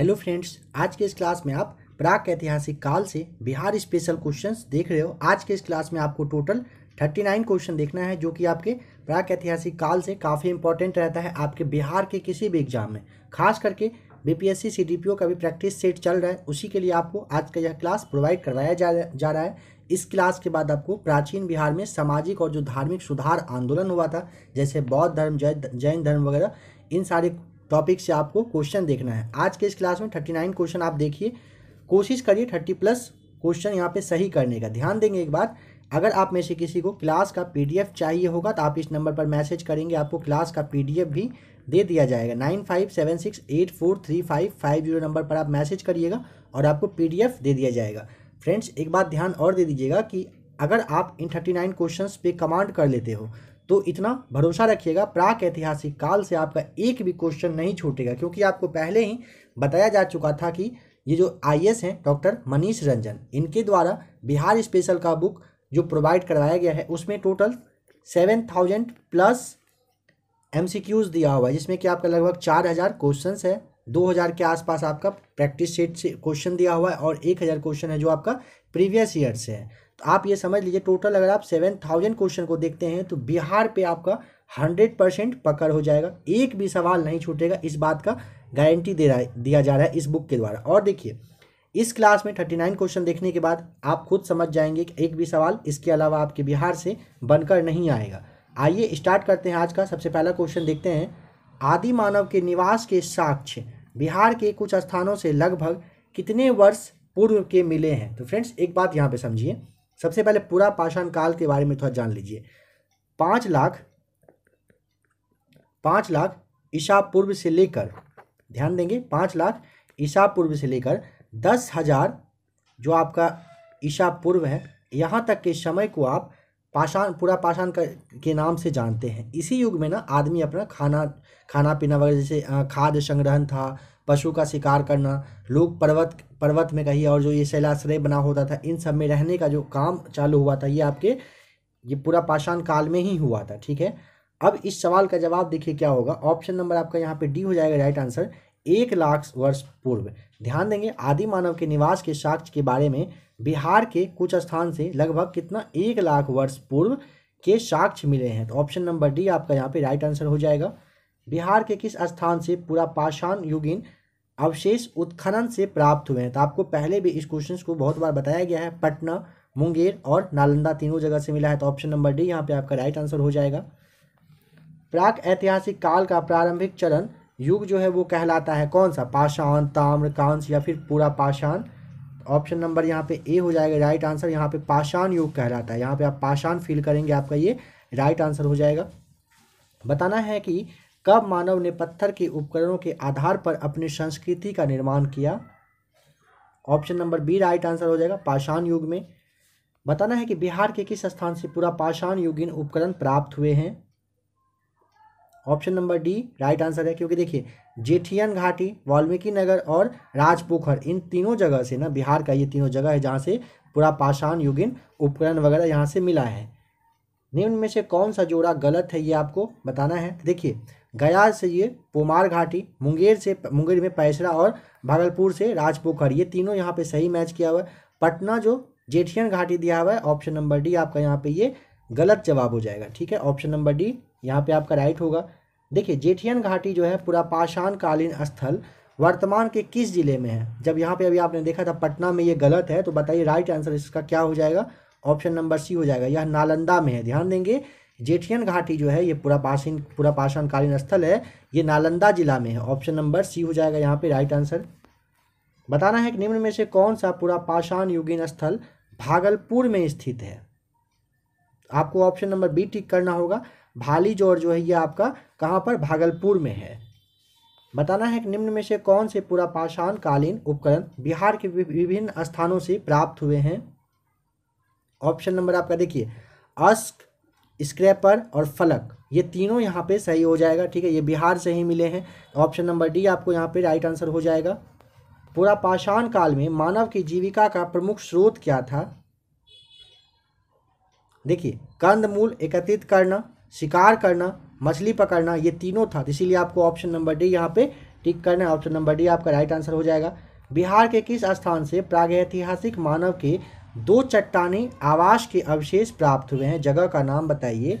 hello friends आज के इस क्लास में आप प्राक ऐतिहासिक काल से बिहार स्पेशल क्वेश्चंस देख रहे हो आज के इस क्लास में आपको टोटल थर्टी नाइन क्वेश्चन देखना है जो कि आपके प्राक ऐतिहासिक काल से काफ़ी इंपॉर्टेंट रहता है आपके बिहार के किसी भी एग्जाम में खास करके बीपीएससी सीडीपीओ का भी प्रैक्टिस सेट चल रहा है उसी के लिए आपको आज का यह क्लास प्रोवाइड करवाया जा जा रहा है इस क्लास के बाद आपको प्राचीन बिहार में सामाजिक और जो धार्मिक सुधार आंदोलन हुआ था जैसे बौद्ध धर्म जैन धर्म वगैरह इन सारे टॉपिक से आपको क्वेश्चन देखना है आज के इस क्लास में थर्टी नाइन क्वेश्चन आप देखिए कोशिश करिए थर्टी प्लस क्वेश्चन यहाँ पे सही करने का ध्यान देंगे एक बात अगर आप में से किसी को क्लास का पी चाहिए होगा तो आप इस नंबर पर मैसेज करेंगे आपको क्लास का पी भी दे दिया जाएगा nine five seven six eight four three five five zero number पर आप मैसेज करिएगा और आपको पीडीएफ दे दिया जाएगा फ्रेंड्स एक बात ध्यान और दे दीजिएगा कि अगर आप इन थर्टी नाइन क्वेश्चन पे कमांड कर लेते हो तो इतना भरोसा रखिएगा प्राक ऐतिहासिक काल से आपका एक भी क्वेश्चन नहीं छूटेगा क्योंकि आपको पहले ही बताया जा चुका था कि ये जो आई हैं डॉक्टर मनीष रंजन इनके द्वारा बिहार स्पेशल का बुक जो प्रोवाइड करवाया गया है उसमें टोटल सेवन थाउजेंड प्लस एम दिया हुआ है जिसमें कि आपका लगभग चार हज़ार क्वेश्चन है दो हज़ार के आसपास आपका प्रैक्टिस सेट से क्वेश्चन दिया हुआ है और एक हज़ार क्वेश्चन है जो आपका प्रीवियस ईयर से है आप ये समझ लीजिए टोटल अगर आप सेवन थाउजेंड क्वेश्चन को देखते हैं तो बिहार पे आपका हंड्रेड परसेंट पकड़ हो जाएगा एक भी सवाल नहीं छूटेगा इस बात का गारंटी दे रहा है दिया जा रहा है इस बुक के द्वारा और देखिए इस क्लास में थर्टी नाइन क्वेश्चन देखने के बाद आप खुद समझ जाएंगे कि एक भी सवाल इसके अलावा आपके बिहार से बनकर नहीं आएगा आइए स्टार्ट करते हैं आज का सबसे पहला क्वेश्चन देखते हैं आदि मानव के निवास के साक्ष्य बिहार के कुछ स्थानों से लगभग कितने वर्ष पूर्व के मिले हैं तो फ्रेंड्स एक बात यहाँ पे समझिए सबसे पहले पूरा पाषाण काल के बारे में थोड़ा जान लीजिए पाँच लाख पाँच लाख ईसा पूर्व से लेकर ध्यान देंगे पाँच लाख ईसा पूर्व से लेकर दस हजार जो आपका ईसा पूर्व है यहाँ तक के समय को आप पाषाण पूरा पाषाण के नाम से जानते हैं इसी युग में ना आदमी अपना खाना खाना पीना वगैरह जैसे खाद्य संग्रहण था पशु का शिकार करना लोग पर्वत पर्वत में कहीं और जो ये शैलाश्रय बना होता था इन सब में रहने का जो काम चालू हुआ था ये आपके ये पूरा पाषाण काल में ही हुआ था ठीक है अब इस सवाल का जवाब देखिए क्या होगा ऑप्शन नंबर आपका यहाँ पे डी हो जाएगा राइट आंसर एक लाख वर्ष पूर्व ध्यान देंगे आदि मानव के निवास के साक्ष्य के बारे में बिहार के कुछ स्थान से लगभग कितना एक लाख वर्ष पूर्व के साक्ष्य मिले हैं तो ऑप्शन नंबर डी आपका यहाँ पे राइट आंसर हो जाएगा बिहार के किस स्थान से पूरा पाषाण युगीन अवशेष उत्खनन से प्राप्त हुए हैं तो आपको पहले भी इस क्वेश्चन को बहुत बार बताया गया है पटना मुंगेर और नालंदा तीनों जगह से मिला है तो ऑप्शन नंबर डी यहाँ पे आपका राइट आंसर हो जाएगा प्राक ऐतिहासिक काल का प्रारंभिक चरण युग जो है वो कहलाता है कौन सा पाषाण ताम्र कांस या फिर पूरा पाषाण ऑप्शन नंबर यहाँ पे ए हो जाएगा राइट आंसर यहाँ पे पाषाण युग कहलाता है यहाँ पे आप पाषाण फील करेंगे आपका ये राइट आंसर हो जाएगा बताना है कि कब मानव ने पत्थर के उपकरणों के आधार पर अपनी संस्कृति का निर्माण किया option number B right answer हो जाएगा पाषाण युग में बताना है कि बिहार के किस स्थान से पूरा पाषाण युगिन उपकरण प्राप्त हुए हैं option number D right answer है क्योंकि देखिए जेठियन घाटी वाल्मीकि नगर और राजपोखर इन तीनों जगह से ना बिहार का ये तीनों जगह है जहाँ से पूरा पाषाण युगिन उपकरण वगैरह यहाँ से मिला है निम्न में से कौन सा जोड़ा गलत है ये आपको बताना है देखिए गया से ये पोमार घाटी मुंगेर से मुंगेर में पैसरा और भागलपुर से राजपोखर ये तीनों यहाँ पे सही मैच किया हुआ है पटना जो जेठियन घाटी दिया हुआ है ऑप्शन नंबर डी आपका यहाँ पे ये गलत जवाब हो जाएगा ठीक है ऑप्शन नंबर डी यहाँ पे आपका राइट होगा देखिए जेठियन घाटी जो है पूरा पाषाण कालीन स्थल वर्तमान के किस जिले में है जब यहाँ पे अभी आपने देखा था पटना में ये गलत है तो बताइए राइट आंसर इसका क्या हो जाएगा ऑप्शन नंबर सी हो जाएगा यह नालंदा में है ध्यान देंगे जेठियन घाटी जो है ये पूरा पाषाण पूरा पाषाणकालीन स्थल है ये नालंदा जिला में है ऑप्शन नंबर सी हो जाएगा यहाँ पे राइट आंसर बताना है कि निम्न में से कौन सा पूरा पाषाण युगीन स्थल भागलपुर में स्थित है आपको ऑप्शन नंबर बी ठीक करना होगा भाली जोड़ जो है ये आपका कहाँ पर भागलपुर में है बताना है कि निम्न में से कौन से पूरा पाषाण कालीन उपकरण बिहार के विभिन्न स्थानों से प्राप्त हुए हैं ऑप्शन नंबर आपका देखिए अस्क स्क्रैपर और फलक ये तीनों यहाँ पे सही हो जाएगा ठीक है ये बिहार से ही मिले हैं ऑप्शन नंबर डी आपको यहाँ पे राइट आंसर हो जाएगा पूरा पाषाण काल में मानव की जीविका का प्रमुख स्रोत क्या था देखिए कंद मूल एकत्रित करना शिकार करना मछली पकड़ना ये तीनों था इसीलिए आपको ऑप्शन नंबर डी यहाँ पे टिक करना है ऑप्शन नंबर डी आपका राइट आंसर हो जाएगा बिहार के किस स्थान से प्रागैतिहासिक मानव के दो चट्टानी आवास के अवशेष प्राप्त हुए हैं जगह का नाम बताइए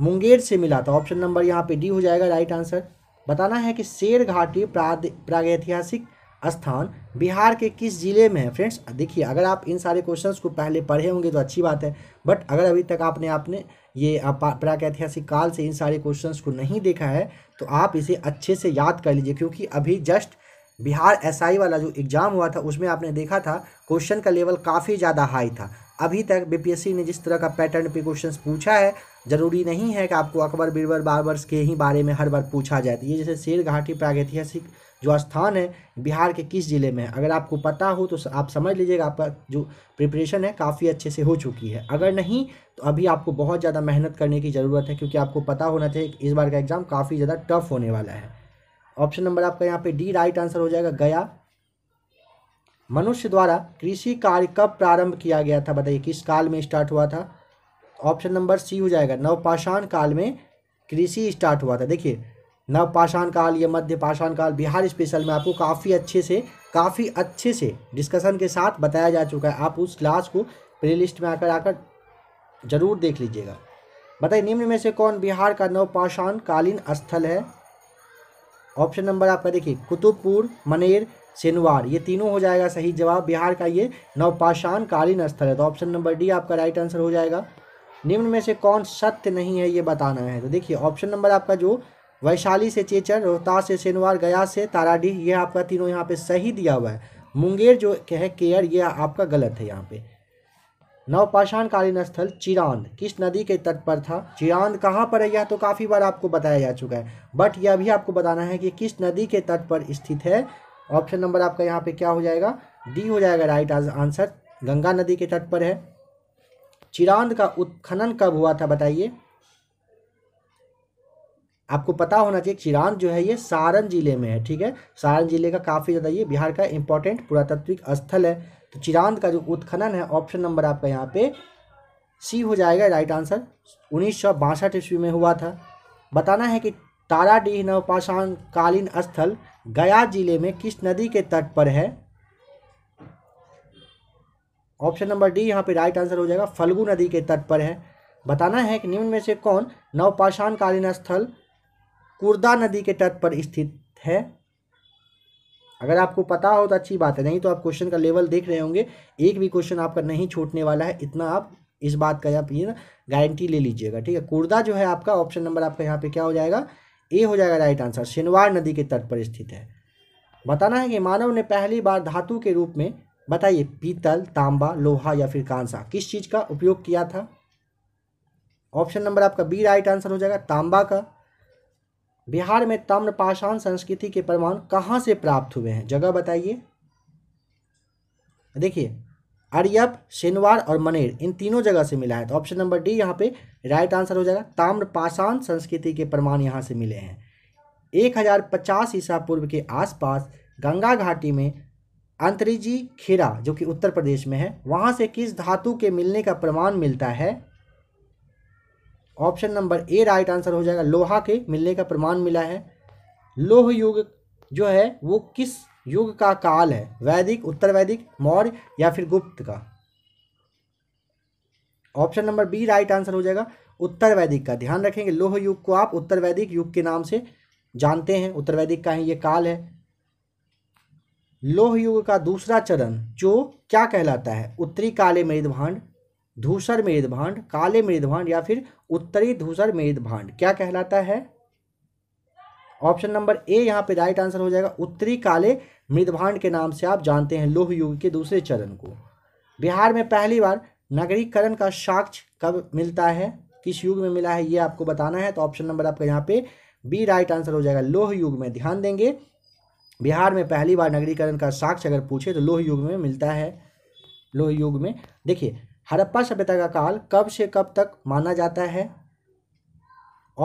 मुंगेर से मिला था ऑप्शन नंबर यहाँ पे डी हो जाएगा राइट आंसर बताना है कि शेर घाटी प्रागैतिहासिक स्थान बिहार के किस जिले में है फ्रेंड्स देखिए अगर आप इन सारे क्वेश्चंस को पहले पढ़े होंगे तो अच्छी बात है बट अगर अभी तक आपने आपने ये प्राक ऐतिहासिक काल से इन सारे क्वेश्चंस को नहीं देखा है तो आप इसे अच्छे से याद कर लीजिए क्योंकि अभी जस्ट बिहार एसआई वाला जो एग्ज़ाम हुआ था उसमें आपने देखा था क्वेश्चन का लेवल काफ़ी ज़्यादा हाई था अभी तक बीपीएससी ने जिस तरह का पैटर्न पे क्वेश्चन पूछा है जरूरी नहीं है कि आपको अकबर बीरबल बाबर्स के ही बारे में हर बार पूछा जाए तो ये जैसे शेर घाटी प्रागैतिहासिक जो स्थान है बिहार के किस ज़िले में है अगर आपको पता हो तो आप समझ लीजिएगा आपका जो प्रिपरेशन है काफ़ी अच्छे से हो चुकी है अगर नहीं तो अभी आपको बहुत ज़्यादा मेहनत करने की ज़रूरत है क्योंकि आपको पता होना चाहिए कि इस बार का एग्ज़ाम काफ़ी ज़्यादा टफ होने वाला है ऑप्शन नंबर आपका यहाँ पे डी राइट आंसर हो जाएगा गया मनुष्य द्वारा कृषि कार्य कब प्रारंभ किया गया था बताइए किस काल में स्टार्ट हुआ था ऑप्शन नंबर सी हो जाएगा नवपाषाण काल में कृषि स्टार्ट हुआ था देखिए नवपाषाण काल या मध्य पाषाण काल बिहार स्पेशल में आपको काफ़ी अच्छे से काफ़ी अच्छे से डिस्कशन के साथ बताया जा चुका है आप उस क्लास को प्ले लिस्ट में आकर आकर जरूर देख लीजिएगा बताइए निम्न में से कौन बिहार का नवपाषाण कालीन स्थल है ऑप्शन नंबर आपका देखिए कुतुबपुर मनेर सिनवार ये तीनों हो जाएगा सही जवाब बिहार का ये नवपाषाण कालीन स्थल है तो ऑप्शन नंबर डी आपका राइट आंसर हो जाएगा निम्न में से कौन सत्य नहीं है ये बताना है तो देखिए ऑप्शन नंबर आपका जो वैशाली से चेचर रोहतास से सेनवार गया से ताराडीह यह आपका तीनों यहाँ पे सही दिया हुआ है मुंगेर जो है केयर यह आपका गलत है यहाँ पे नवपाषाणकालीन स्थल चिरांद किस नदी के तट पर था चिरांद कहाँ पर है यह तो काफ़ी बार आपको बताया जा चुका है बट यह भी आपको बताना है कि किस नदी के तट पर स्थित है ऑप्शन नंबर आपका यहाँ पे क्या हो जाएगा डी हो जाएगा राइट आंसर गंगा नदी के तट पर है चिरांद का उत्खनन कब हुआ था बताइए आपको पता होना चाहिए चिरांद जो है ये सारण जिले में है ठीक है सारण जिले का काफ़ी ज़्यादा ये बिहार का इंपॉर्टेंट पुरातात्विक स्थल है तो चिरांद का जो उत्खनन है ऑप्शन नंबर आपका यहाँ पे सी हो जाएगा राइट आंसर उन्नीस सौ ईस्वी में हुआ था बताना है कि ताराडीह नवपाषाण कालीन स्थल गया जिले में किस नदी के तट पर है ऑप्शन नंबर डी यहाँ पे राइट आंसर हो जाएगा फल्गु नदी के तट पर है बताना है कि निम्न में से कौन नवपाषाण कालीन स्थल कुर्दा नदी के तट पर स्थित है अगर आपको पता हो तो अच्छी बात है नहीं तो आप क्वेश्चन का लेवल देख रहे होंगे एक भी क्वेश्चन आपका नहीं छूटने वाला है इतना आप इस बात का आप ये गारंटी ले लीजिएगा ठीक है कुर्दा जो है आपका ऑप्शन नंबर आपका यहाँ पे क्या हो जाएगा ए हो जाएगा राइट आंसर शिनवार नदी के तट पर स्थित है बताना है कि मानव ने पहली बार धातु के रूप में बताइए पीतल तांबा लोहा या फिर कांसा किस चीज़ का उपयोग किया था ऑप्शन नंबर आपका बी राइट आंसर हो जाएगा तांबा का बिहार में ताम्रपाषाण संस्कृति के प्रमाण कहाँ से प्राप्त हुए हैं जगह बताइए देखिए अरयप शनिवार और मनेर इन तीनों जगह से मिला है तो ऑप्शन नंबर डी यहाँ पे राइट आंसर हो जाएगा ताम्रपाषाण संस्कृति के प्रमाण यहाँ से मिले हैं एक हज़ार पचास ईसा पूर्व के आसपास गंगा घाटी में अंतरिजी खेरा जो कि उत्तर प्रदेश में है वहाँ से किस धातु के मिलने का प्रमाण मिलता है option number A right answer हो जाएगा लोहा के मिलने का प्रमाण मिला है लोह युग जो है वो किस युग का काल है वैदिक उत्तर वैदिक मौर्य या फिर गुप्त का option number B right answer हो जाएगा उत्तर वैदिक का ध्यान रखेंगे लोह युग को आप उत्तर वैदिक युग के नाम से जानते हैं उत्तर वैदिक का है ये काल है लोह युग का दूसरा चरण जो क्या कहलाता है उत्तरी काले मृदभांड धूसर मृदभांड काले मृदभांड या फिर उत्तरी धूसर मृदभांड क्या कहलाता है ऑप्शन नंबर ए यहाँ पे राइट आंसर हो जाएगा उत्तरी काले मृदभांड के नाम से आप जानते हैं लोह युग के दूसरे चरण को बिहार में पहली बार नगरीकरण का साक्ष्य कब मिलता है किस युग में मिला है ये आपको बताना है तो ऑप्शन नंबर आपका यहाँ पे बी राइट आंसर हो जाएगा लोह युग में ध्यान देंगे बिहार में पहली बार नगरीकरण का साक्ष्य अगर पूछे तो लोह युग में मिलता है लोह युग में देखिए हड़प्पा सभ्यता का काल कब से कब तक माना जाता है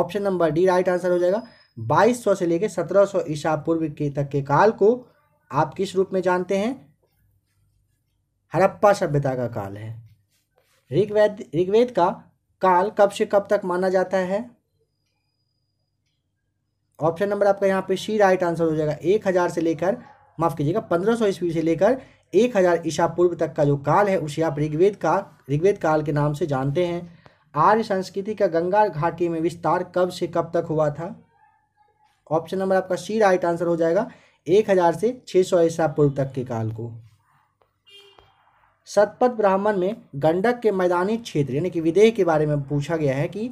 option number D right answer हो जाएगा 2200 से लेकर 1700 ईसा पूर्व के तक के काल को आप किस रूप में जानते हैं हड़प्पा सभ्यता का काल है ऋग्वेद ऋग्वेद का काल कब से कब तक माना जाता है ऑप्शन नंबर आपका यहाँ पे सी राइट आंसर हो जाएगा एक हज़ार से लेकर माफ़ कीजिएगा पंद्रह सौ ईस्वी से लेकर एक हज़ार ईसा पूर्व तक का जो काल है उसे आप ऋग्वेद का ऋग्वेद काल के नाम से जानते हैं आर्य संस्कृति का गंगा घाटी में विस्तार कब से कब तक हुआ था ऑप्शन नंबर आपका सी राइट आंसर हो जाएगा एक हजार से छह सौ ईसा पूर्व तक के काल को सतपथ ब्राह्मण में गंडक के मैदानी क्षेत्र यानी कि विदेह के बारे में पूछा गया है कि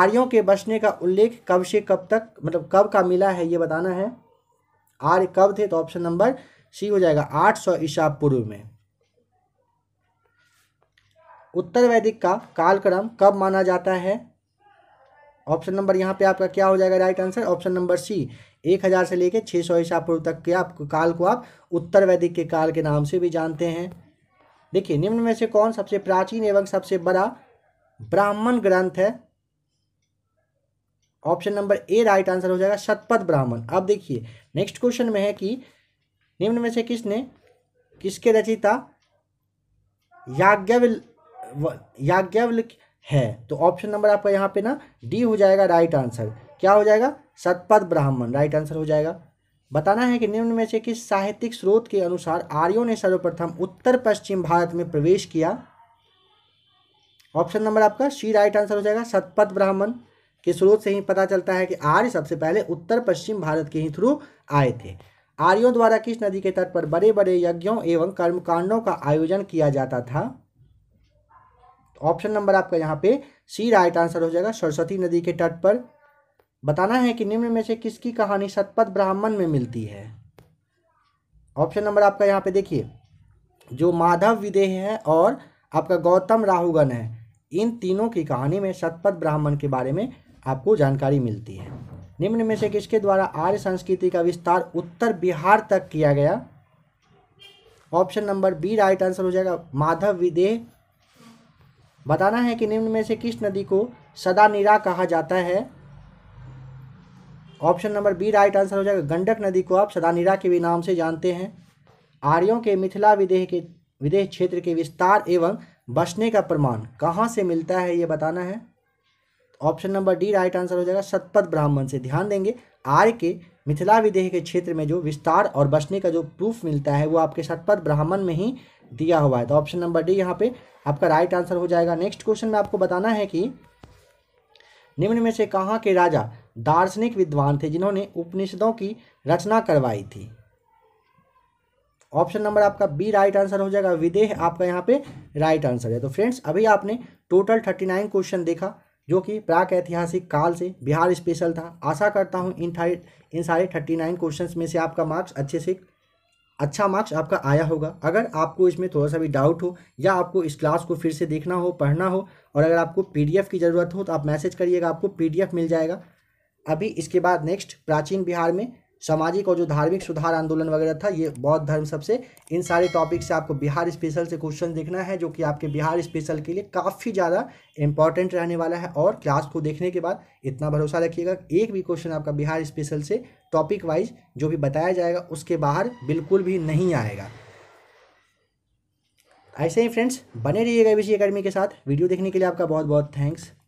आर्यों के बसने का उल्लेख कब से कब तक मतलब कब का मिला है ये बताना है आर्य कब थे तो ऑप्शन नंबर सी हो जाएगा आठ सौ ईसा पूर्व में उत्तर वैदिक का कालक्रम कब माना जाता है ऑप्शन नंबर यहाँ पे आपका क्या हो जाएगा right answer option number C एक हज़ार से लेकर छः सौ ईसा पूर्व तक के आप काल को आप उत्तर वैदिक के काल के नाम से भी जानते हैं देखिए निम्न में से कौन सबसे प्राचीन एवं सबसे बड़ा ब्राह्मण ग्रंथ है option number A right answer हो जाएगा शतपथ ब्राह्मण अब देखिए नेक्स्ट क्वेश्चन में है कि निम्न में से किसने किसके रचिता याज्ञव याज्ञवल्क्य है तो ऑप्शन नंबर आपका यहाँ पे ना डी हो जाएगा राइट आंसर क्या हो जाएगा सतपथ ब्राह्मण राइट आंसर हो जाएगा बताना है कि निम्न में से किस साहित्यिक स्रोत के अनुसार आर्यों ने सर्वप्रथम उत्तर पश्चिम भारत में प्रवेश किया ऑप्शन नंबर आपका सी राइट आंसर हो जाएगा सतपथ ब्राह्मण के स्रोत से ही पता चलता है कि आर्य सबसे पहले उत्तर पश्चिम भारत के ही थ्रू आए थे आर्यों द्वारा किस नदी के तट पर बड़े बड़े यज्ञों एवं कर्मकांडों का आयोजन किया जाता था ऑप्शन नंबर आपका यहाँ पे सी राइट आंसर हो जाएगा सरस्वती नदी के तट पर बताना है कि निम्न में से किसकी कहानी शतपथ ब्राह्मण में मिलती है ऑप्शन नंबर आपका यहाँ पे देखिए जो माधव विदेह है और आपका गौतम राहुगन है इन तीनों की कहानी में शतपथ ब्राह्मण के बारे में आपको जानकारी मिलती है निम्न में से किसके द्वारा आर्य संस्कृति का विस्तार उत्तर बिहार तक किया गया option number B right answer हो जाएगा माधव विदेह बताना है कि निम्न में से किस नदी को सदा निरा कहा जाता है option number B right answer हो जाएगा गंडक नदी को आप सदा निरा के भी नाम से जानते हैं आर्यों के मिथिला विदेह के विदेह क्षेत्र के विस्तार एवं बसने का प्रमाण कहाँ से मिलता है ये बताना है option number D right answer हो जाएगा सतपथ ब्राह्मण से ध्यान देंगे आर्य के मिथिला विदेह के क्षेत्र में जो विस्तार और बसने का जो प्रूफ मिलता है वो आपके सतपथ ब्राह्मण में ही दिया हुआ है तो ऑप्शन नंबर डी यहाँ पे आपका राइट आंसर हो जाएगा नेक्स्ट क्वेश्चन में आपको बताना है कि निम्न में से कहाँ के राजा दार्शनिक विद्वान थे जिन्होंने उपनिषदों की रचना करवाई थी ऑप्शन नंबर आपका बी राइट आंसर हो जाएगा विदेह आपका यहाँ पे राइट आंसर है तो फ्रेंड्स अभी आपने टोटल थर्टी नाइन क्वेश्चन देखा जो कि प्राक ऐतिहासिक काल से बिहार स्पेशल था आशा करता हूँ इन इन सारे थर्टी नाइन क्वेश्चन में से आपका मार्क्स अच्छे से अच्छा मार्क्स आपका आया होगा अगर आपको इसमें थोड़ा सा भी डाउट हो या आपको इस क्लास को फिर से देखना हो पढ़ना हो और अगर आपको पीडीएफ की ज़रूरत हो तो आप मैसेज करिएगा आपको पीडीएफ मिल जाएगा अभी इसके बाद नेक्स्ट प्राचीन बिहार में सामाजिक और जो धार्मिक सुधार आंदोलन वगैरह था ये बौद्ध धर्म सबसे इन सारे टॉपिक से आपको बिहार स्पेशल से क्वेश्चन देखना है जो कि आपके बिहार स्पेशल के लिए काफ़ी ज़्यादा इंपॉर्टेंट रहने वाला है और क्लास को देखने के बाद इतना भरोसा रखिएगा एक भी क्वेश्चन आपका बिहार स्पेशल से टॉपिक वाइज जो भी बताया जाएगा उसके बाहर बिल्कुल भी नहीं आएगा ऐसे ही फ्रेंड्स बने रहिएगा एबीसी अकेडमी के साथ वीडियो देखने के लिए आपका बहुत बहुत थैंक्स